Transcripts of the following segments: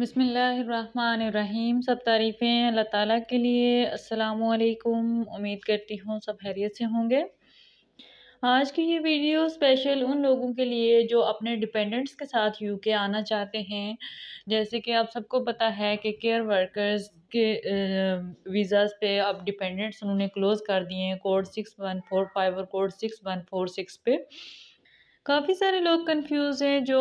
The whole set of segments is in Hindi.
बसमीम सब तारीफ़ें अल्लाह ताला के लिए अस्सलाम उम्मीद करती हूँ सब हैरियत से होंगे आज की ये वीडियो स्पेशल उन लोगों के लिए जो अपने डिपेंडेंट्स के साथ यूके आना चाहते हैं जैसे कि आप सबको पता है कि केयर वर्कर्स के वीज़ाज़ पे अब डिपेंडेंट्स उन्होंने क्लोज़ कर दिए हैं code six one four five और code six one four six पे काफ़ी सारे लोग कंफ्यूज हैं जो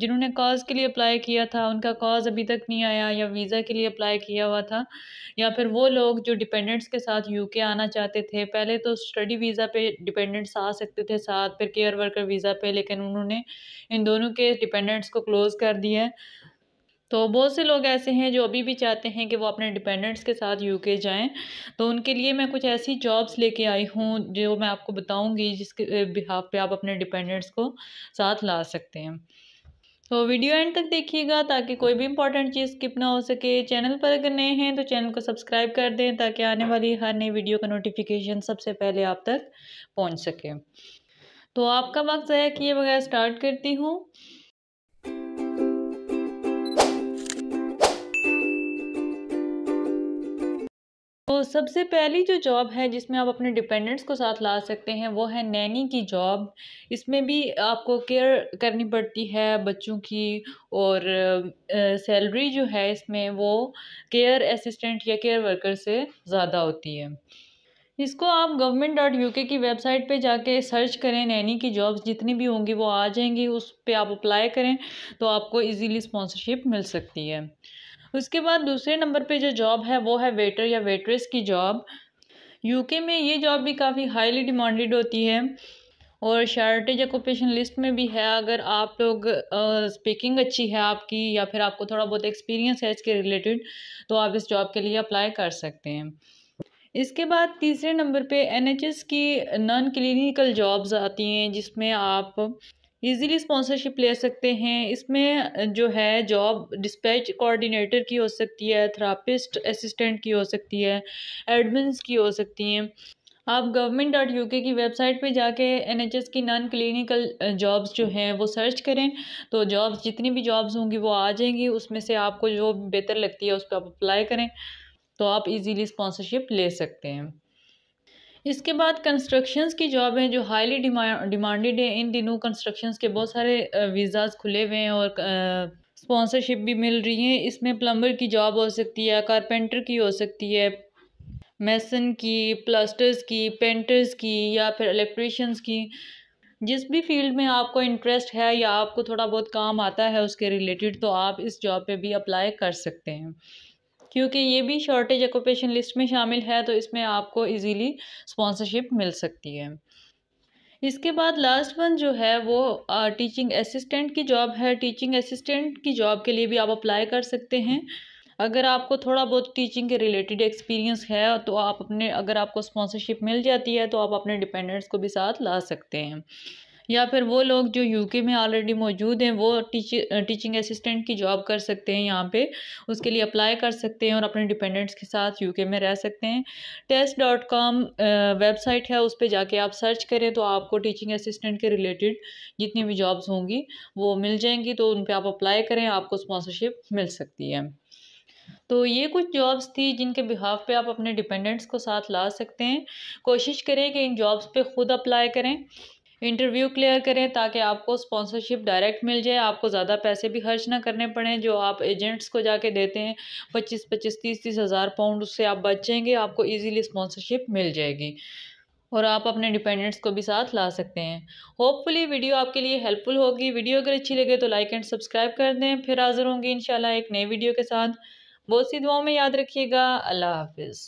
जिन्होंने कॉज के लिए अप्लाई किया था उनका कॉज अभी तक नहीं आया या वीज़ा के लिए अप्लाई किया हुआ था या फिर वो लोग जो डिपेंडेंट्स के साथ यूके आना चाहते थे पहले तो स्टडी वीज़ा पे डिपेंडेंट्स आ सकते थे साथ फिर केयर वर्कर वीज़ा पे लेकिन उन्होंने इन दोनों के डिपेंडेंट्स को क्लोज़ कर दिया है तो बहुत से लोग ऐसे हैं जो अभी भी चाहते हैं कि वो अपने डिपेंडेंट्स के साथ यूके जाएं तो उनके लिए मैं कुछ ऐसी जॉब्स लेके आई हूँ जो मैं आपको बताऊँगी जिसके बिहाफ पे आप अपने डिपेंडेंट्स को साथ ला सकते हैं तो वीडियो एंड तक देखिएगा ताकि कोई भी इंपॉर्टेंट चीज़ स्किप ना हो सके चैनल पर अगर नए हैं तो चैनल को सब्सक्राइब कर दें ताकि आने वाली हर नई वीडियो का नोटिफिकेशन सबसे पहले आप तक पहुँच सके तो आपका वक्त ज़ाया किए बगैर स्टार्ट करती हूँ तो सबसे पहली जो जॉब है जिसमें आप अपने डिपेंडेंट्स को साथ ला सकते हैं वो है नैनी की जॉब इसमें भी आपको केयर करनी पड़ती है बच्चों की और सैलरी जो है इसमें वो केयर असिस्टेंट या केयर वर्कर से ज़्यादा होती है इसको आप गवर्नमेंट डॉट यू के की वेबसाइट पे जाके सर्च करें नैनी की जॉब्स जितनी भी होंगी वो आ जाएंगी उस पर आप अप्लाई करें तो आपको इजीली स्पॉन्सरशिप मिल सकती है उसके बाद दूसरे नंबर पे जो जॉब है वो है वेटर या वेटरेस की जॉब यूके में ये जॉब भी काफ़ी हाईली डिमांडेड होती है और शार्टेज ऑक्यूपेशन लिस्ट में भी है अगर आप लोग स्पीकिंग अच्छी है आपकी या फिर आपको थोड़ा बहुत एक्सपीरियंस है इसके रिलेटेड तो आप इस जॉब के लिए अप्लाई कर सकते हैं इसके बाद तीसरे नंबर पे एनएचएस की नॉन क्लिनिकल जॉब्स आती हैं जिसमें आप इजीली स्पॉन्सरशिप ले सकते हैं इसमें जो है जॉब डिस्पैच कोऑर्डिनेटर की हो सकती है थेरापिस्ट असिस्टेंट की हो सकती है एडमिन्स की हो सकती हैं आप गवर्नमेंट डॉट यू के की वेबसाइट पे जाके एन एच एस की नॉन क्लिनिकल जॉब्स जो हैं वो सर्च करें तो जॉब्स जितनी भी जॉब्स होंगी वो आ जाएंगी उसमें से आपको जो बेहतर लगती है उस पर आप अप्लाई करें तो आप इजीली स्पॉन्सरशिप ले सकते हैं इसके बाद कंस्ट्रक्शंस की जॉब हैं जो हाईली डिमांडेड है इन दिनों कंस्ट्रक्शंस के बहुत सारे वीज़ाज़ खुले हुए हैं और स्पॉन्सरशिप भी मिल रही है इसमें प्लम्बर की जॉब हो सकती है कारपेंटर की हो सकती है मैसन की प्लास्टर्स की पेंटर्स की या फिर इलेक्ट्रिशंस की जिस भी फील्ड में आपको इंटरेस्ट है या आपको थोड़ा बहुत काम आता है उसके रिलेटेड तो आप इस जॉब पे भी अप्लाई कर सकते हैं क्योंकि ये भी शॉर्टेज ऑक्यूपेशन लिस्ट में शामिल है तो इसमें आपको ईज़ीली स्पॉन्सरशिप मिल सकती है इसके बाद लास्ट वन जो है वो टीचिंग असिस्टेंट की जॉब है टीचिंग असिस्टेंट की जॉब के लिए भी आप अप्लाई कर सकते हैं अगर आपको थोड़ा बहुत टीचिंग के रिलेटेड एक्सपीरियंस है तो आप अपने अगर आपको स्पॉन्सरशिप मिल जाती है तो आप अपने डिपेंडेंट्स को भी साथ ला सकते हैं या फिर वो लोग जो यूके में ऑलरेडी मौजूद हैं वो टीच टीचिंग असिस्टेंट की जॉब कर सकते हैं यहाँ पे उसके लिए अप्लाई कर सकते हैं और अपने डिपेंडेंट्स के साथ यूके में रह सकते हैं टेस्ट डॉट कॉम वेबसाइट है उस पर जाके आप सर्च करें तो आपको टीचिंग असिस्टेंट के रिलेटेड जितनी भी जॉब्स होंगी वो मिल जाएंगी तो उन पर आप अप्लाई करें आपको स्पॉन्सरशिप मिल सकती है तो ये कुछ जॉब्स थी जिनके बिहाफ पे आप अपने डिपेंडेंट्स को साथ ला सकते हैं कोशिश करें कि इन जॉब्स पे ख़ुद अप्लाई करें इंटरव्यू क्लियर करें ताकि आपको स्पॉन्सरशिप डायरेक्ट मिल जाए आपको ज़्यादा पैसे भी खर्च ना करने पड़ें जो आप एजेंट्स को जाके देते हैं पच्चीस पच्चीस तीस तीस हज़ार पाउंड उससे आप बचेंगे आपको ईज़िली स्पॉन्सरशिप मिल जाएगी और आप अपने डिपेंडेंट्स को भी साथ ला सकते हैं होपफुली वीडियो आपके लिए हेल्पफुल होगी वीडियो अगर अच्छी लगे तो लाइक एंड सब्सक्राइब कर दें फिर हाजिर होंगी इन एक नई वीडियो के साथ बहुत सी दुआओं में याद रखिएगा अल्लाह हाफिज़